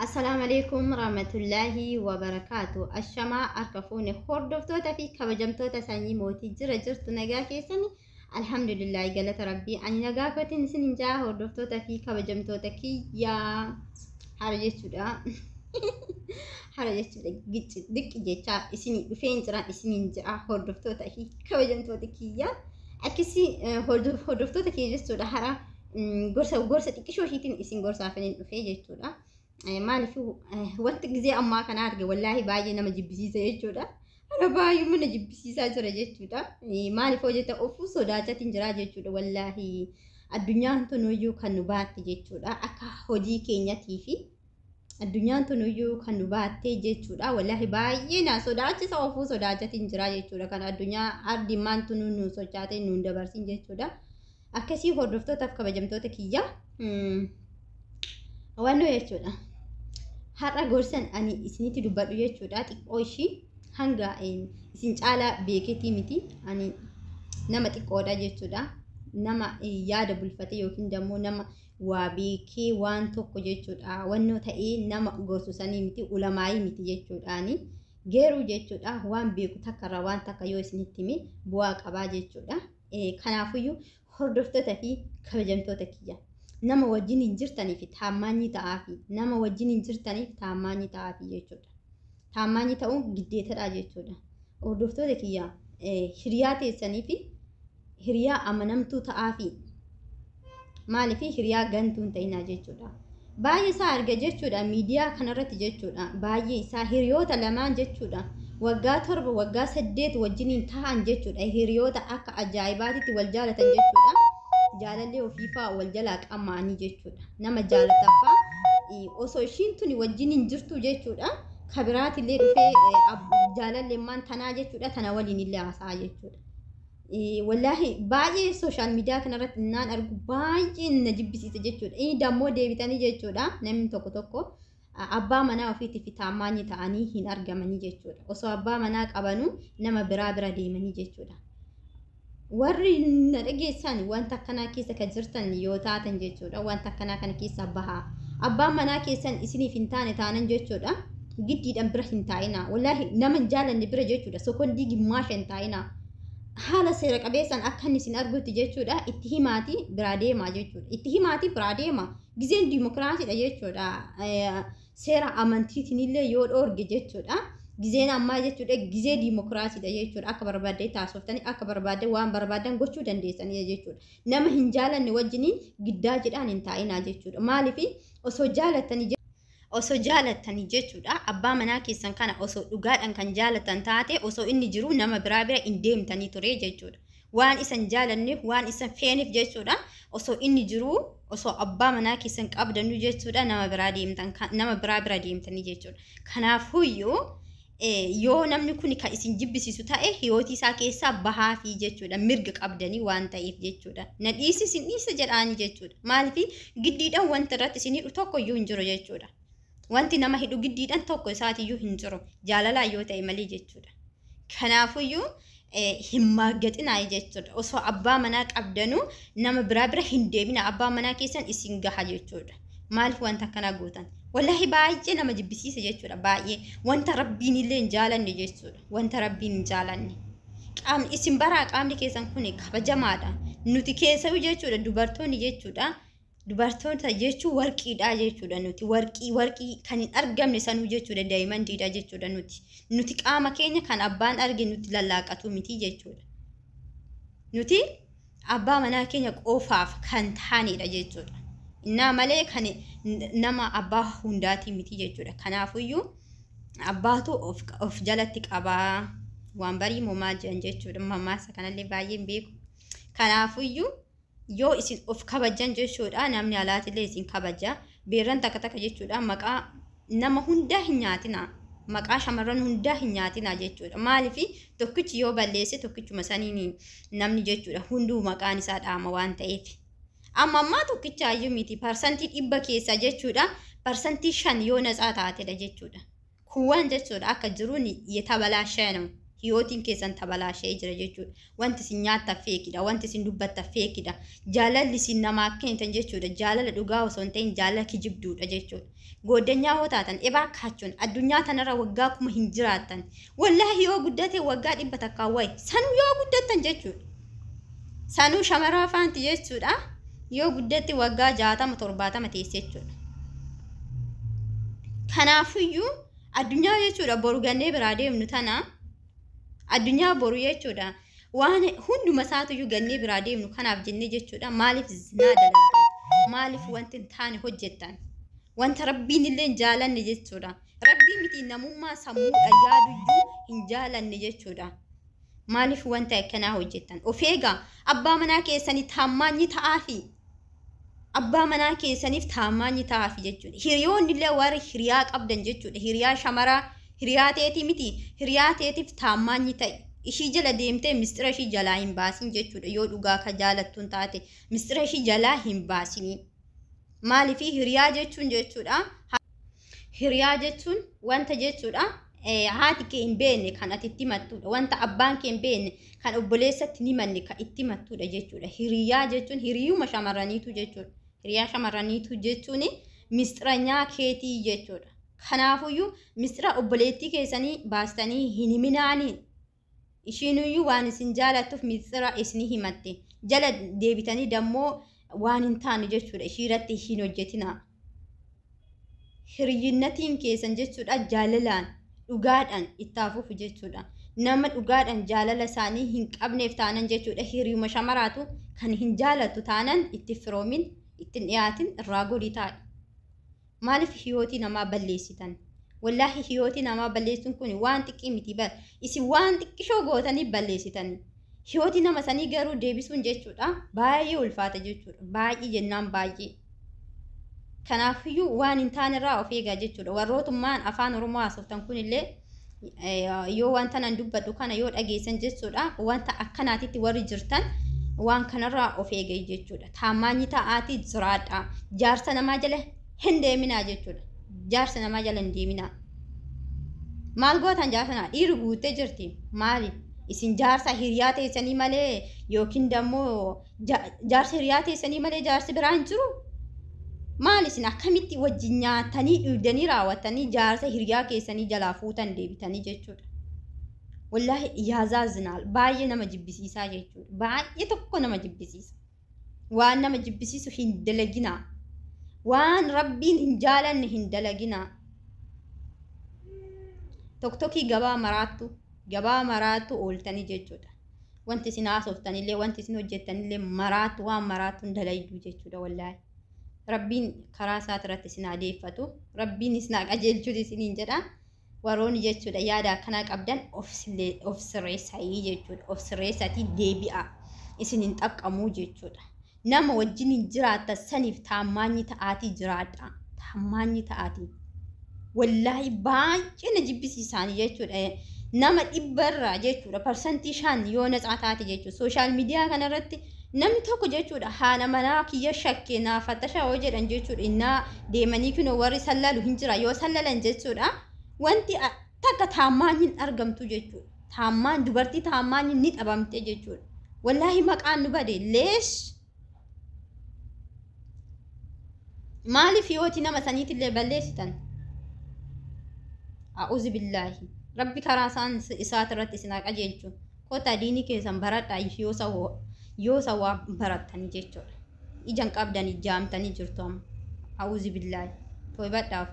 Assalaamu alaikum rahmatullahi wabarakaatu. Ashamaa harka fuune hordoftoota fi kabajamtoota sanyii mootii jira jirtu nagaa keessani alhamdulillahi galata rabbii ani nagaa kootiin isin jaa hordoftoota fi kabajamtoota kiyyaa hara jechuudha. Hara jechuudha dhiqqi jecha isin dhufeen jiran isin jaa hordoftoota fi kabajamtoota kiyyaa akkisi hordoftoota kiyya jechuudha hara gorsa gorsa xiqqishoo ishiitiin isin gorsaafaniin dhufee jechuudha. maaliif wanti gisee ammaa kanaa arge wallaahi baay'ee nama jibbisiisa jechuudha. Ana baay'ee mana jibbisiisaa jira jechuudha. Maaliif hojjeta ofuu sodaachatiin jira jechuudha wallaahi addunyaa tunuyyuu kan nu baatte jechuudha akka hojii keenyatii fi addunyaan kan nu baatte jechuudha wallaahi baay'ee na sodaachisa ofuu sodaachatiin jira jechuudha kan addunyaa ardimmaan tunuu nu sochaatee nu hin dabarsin jechuudha. Akkasii hordoftootaaf kabajamtoota kiyya hawannoo jechuudha. har'a gorsan ani isinitti dubbadhu jechuudha xiqqoo ishii hanga eh, isin caalaa beeketii miti ani nama xiqqoodha jechuudha nama eh, yaada bulfate yookiin dammoo nama waa beekee waan tokko jechuudha wannoo ta'ee nama gorsisanii miti ulamaayii miti jechuudhaani geeruu jechuudha waan beeku takkarra waan takka yoo isinitti hime bu'aa qabaa jechuudha eh, kanaafiyyuu hordoftoota fi kabajamtoota kiyya nama wajjin hin jirtaniif taammaanyi ta'aafi nama wajjin hin jirtaniif taammaanyi ta'aafi jechuudha. Taammaanyi ta'uun giddeetadha jechuudha. Hordoftoota kiyya hiriyaa teessanii fi hiriyaa amanamtuu ta'aafi maaliif hiriyaa gantuu hin ta'inaa jechuudha. isaa arga jechuudha miidiyaa kanarratti jechuudha baay'ee isaa hiriyoota lamaan jechuudha waggaa torba waggaa saddeet wajjiniin taa'an jechuudha hiriyoota akka ajaa'ibaatitti wal jaalatan jechuudha. jaalallee ofiifaa wal jalaa qamma'anii jechuudha. Nama jaalataafaa osoo ishiin tuni wajjin hin jirtu jechuudha. Kabiraatillee dhufee jaalalleemmaan tanaa jechuudha tana waliin illee haasa'aa jechuudha. Wallaahi baay'ee sooshaal miidiyaa kanarratti naan argu baay'ee na jibbisiisa jechuudha. Inni dammoo deebitanii jechuudha namni tokko tokko abbaa manaa ofiitiif taammaanii ta'anii hin argamanii jechuudha. Osoo abbaa manaa qabanuu nama biraa bira deemanii jechuudha. warri na dhageessan wanta akkanaa keessa kan jirtan yoo taatan jechuudha wanta akkanaa kana keessa bahaa abbaan manaa keessan isiniif hin taane taanan jechuudha giddiidhaan bira hin taa'ina wallaahi nama hin jaalanne bira jechuudha sokondii gimmaasha hin taa'ina haala seera qabeessan akka inni isin argutti jechuudha itti himaati biraa deemaa jechuudha itti himaati biraa deema gizeen diimokiraasiidha jechuudha seera amantiitiin illee yoo dhoorge jechuudha. ጊዜን አማጀቹ ደ ጊዜ ዲሞክራሲ ደ የቹ አከ በርባደ ታሶፍተኒ አከ በርባደ ዋን በርባደን ጎቹ ደንዴሰን የጀቹ ነም ሂንጃለን ወጅኒ ግዳ ጅዳን እንታይና ጀቹ ማሊፊ ኦሶ ጃለተኒ ኦሶ አባ መናኪ ሰንካና ኦሶ ዱጋደን ካን ታቴ ኦሶ ኢኒ ጅሩ ነመ ብራብራ ኢንዴም ተኒ ቱሬ ጀቹ ዋን ኢሰን ጃለኒ ዋን ኢሰን ፌኒፍ ጀቹ ኦሶ ኢኒ ጅሩ ኦሶ አባ መና ኪሰን ቀብደኑ ጀቹ ዳ ብራዲም ተን ነመ ብራብራ ዲም ተኒ ጀቹ ካናፉዩ Eh, yoo namni kun kan isin jibbisiisu ta'e hiyootii isaa keessaa bahaafii jechuudha. Mirga qabdanii waan ta'eef jechuudha. Na dhiisi isin dhiisa jedhanii jechuudha. Maaliif giddiidhaan wanta irratti isinidhu tokko iyyuu hin jiru jechuudha. Wanti nama hidhu giddiidhaan tokko isaatiiyyuu hin jiru. Jaalalaa yoo ta'e malee jechuudha. Kanaafuyyuu eh, hin maaggaxinaa jechuudha. Osoo abbaa manaa qabdanuu nama biraa bira hin deebina abbaa manaa keessan isin gaha jechuudha. Maaliif wanta akkanaa guutan. wallahi baay'ee nama jibbisiisa jechuudha baay'ee wanta rabbiin illee hin jaalanne jechuudha wanta rabbiin hin jaalanne qaamni isin baraa qaamni keessan kun kabajamaadha nuti keessa'u jechuudha dubartoonni jechuudha dubartoota jechuun warqiidha jechuudha nuti warqii warqii kan hin argamne sanuu jechuudha daa'imandiidha jechuudha nuti nuti qaama keenya kan abbaan arge nuti lallaaqatu miti jechuudha nuti abbaa manaa keenya qofaaf kan taanedha jechuudha Inaa malee kan nama abbaa hundaatii miti jechuudha. Kanaafuyyuu abbaatu of jalatti qabaa waan barii moomaa jiran jechuudha. Mamaasa kanallee baay'een beeku. Kanaafuyyuu yoo isin of kabajan jechuudha namni alaatillee isin kabaja. Beeran takka takka jechuudha maqaa nama hundaa hin nyaatina. Maqaa shamarran hundaa hin nyaatina jechuudha. Maaliif tokkichi yoo balleesse tokkichuma saniin namni jechuudha hunduu maqaan isaa dhaama waan ta'eef. amma ammaa tokkicha iyyuu miti parsantii dhibba keessa jechuudha parsantii shan yoo natsaa taatedha jechuudha kuwwan jechuudha akka jiruun yetabalashaa namu hiyootiin keessan tabalashee jira jechuudha wanti isin nyaatta feekidha wanti isin dubbatta feekidha jaalalli isin namaa kennitan jechuudha jaalala dhugaa osoo hin ta'in jaalala kijibduudha jechuudha gooddanyaa yoo taatan ebaa kaachuun addunyaa tanarra waggaa kuma hin jiraattan wallaahi yoo guddate waggaa dhibba takkaa wayi sanuu yoo guddattan jechuudha sanuu shamaraa faanti jechuudha. yoo guddatti waggaa jaatama torbaatama teesse jechuudha. Kanaafiyyuu addunyaa jechuudha boru gannee biraa deemnu tana addunyaa boru jechuudha waan hunduma isaatiyyuu gannee biraa deemnu kanaaf jennee jechuudha maaliif zinaa dalagdan maaliif wanti hin taane hojjettan wanta rabbiin illee hin jaalanne jechuudha rabbiin miti namummaa sammuudha yaaduyyuu hin jaalanne jechuudha. Maaliif wanta akkanaa hojjettan of eegaa abbaa manaa keessanii taammaanyi ta'aa fi abbaa manaa keessaniif taammaanyi taafi jechuudha. Hiriyoonni warri hiriyaa qabdan jechuudha. Hiriyaa shamaraa hiriyaa teetii miti hiriyaa teetiif taammaanyi ta'e. Ishii jala deemtee mistira ishii jalaa hin baasin jechuudha yoo dhugaa taate ishii jalaa hin hiriyaa jechuun jechuudha. Hiriyaa jechuun wanta haati kee hin beekne kan itti himattudha. Wanta hin beekne kan obboleessatti ni kan itti jechuudha. Hiriyaa jechuun hiriyaa shamarraniitu jechuun misxiranyaa keetii jechuudha. Kanaafuyyuu mistira obboleettii keessanii baastanii hin himinaaniin ishiinuyyuu waan isin jaalattuuf mistira isin himatte jala deebitanii dammoo waan hin taane jechuudha ishii irratti hin hojjetina. Hiriyinnatiin keessan jechuudha jaalalaan dhugaadhaan ittaafuuf jechuudha. nama dhugaadhaan jaalala isaanii hin qabneef taanan jechuudha. Hiriyuma shamaraatu kan hin jaalatu taanan itti firoomin ittiin dhiyaatin irraa godhi taa'e. Maaliif hiyootii namaa balleessitan? Wallaahi hiyootii namaa balleessuun kun waan xiqqii mitii bar isin waan xiqqishoo gootanii balleessitanii. Hiyootii nama sanii garuu deebisuun jechuudha baay'ee ulfaata jechuudha baay'ee jennaan baay'ee. Kanaafiyyuu waan hin taanerraa of eegaa jechuudha warrootummaan afaan Oromoo haasoftan kunillee eh, yoo wanta nan dubbadhu kana yoo dhageessan jechuudha wanta akkanaatitti warri jirtan. waan kanarraa of eegee jechuudha. Taamaanyi ta'aati jiraadha. Jaarsa namaa jala hin deeminaa jechuudha. Jaarsa namaa jala hin deeminaa. Maal gootan jaarsana dhiiri guuttee jirti maali? Isin jaarsa hiryaa teessanii malee yookiin jaarsa hiriyaa teessanii malee jaarsi biraan jiru maal isin akkamitti wajjin nyaatanii dhiibdanii raawwatanii jaarsa hiryaa keessani jalaa fuutan deebitanii jechuudha. ወላሂ ያዛዝናል። ባየ nama jibbisiisaa jechuudha baay'ee tokko nama jibbisiisa waan nama jibbisiisu hin dalaginaa waan rabbiin hin jaalanne hin dalaginaa tokkokkii gabaa maraattu gabaa maraattu ooltanii jechuudha wanti isin haasoftanillee wanti isin hojjettanillee maraattu waan maraattu hin dalayyuu jechuudha wallaahi rabbiin karaa isaati irratti isin adeeffatu rabbiin isin qajeelchuun isin hin jedhaa warooni jechuudha yaada akkanaa qabdan of sirreessayii jechuudha of sirreessatii deebi'a isin hin xaqqamuu jechuudha nama wajjin hin jiraatta saniif taammaanyi ta'aatii jiraadha taammaanyi ta'aatii wallaahi baay'ee na jibbisiisaani jechuudha nama dhibbarraa jechuudha parsantii shan yoo nasaa taate jechuudha sooshaal miidiyaa irratti namni tokko jechuudha haana manaa kiyya shakkee naafattasha hoo jedhan jechuudha innaa deemanii kunoo warri sallalu hin jira yoo sallalan jechuudha. wanti takka taammaanyin argamtu jechuudha. Taammaan dubartii taammaanyin ni dhabamte jechuudha. Wallaahi maqaan nu bade lees. maaliif yooti nama saniitillee balleessitan? A'uuzi billaahi. Rabbi karaa isaan isaati irratti isin haa qajeelchu. Kota diinii keessan baradhaa yoo sawaa waa barattanii jechuudha. Ijan qabdan ijaamtanii jirtu amma. A'uuzi billaahi. Toibadhaaf.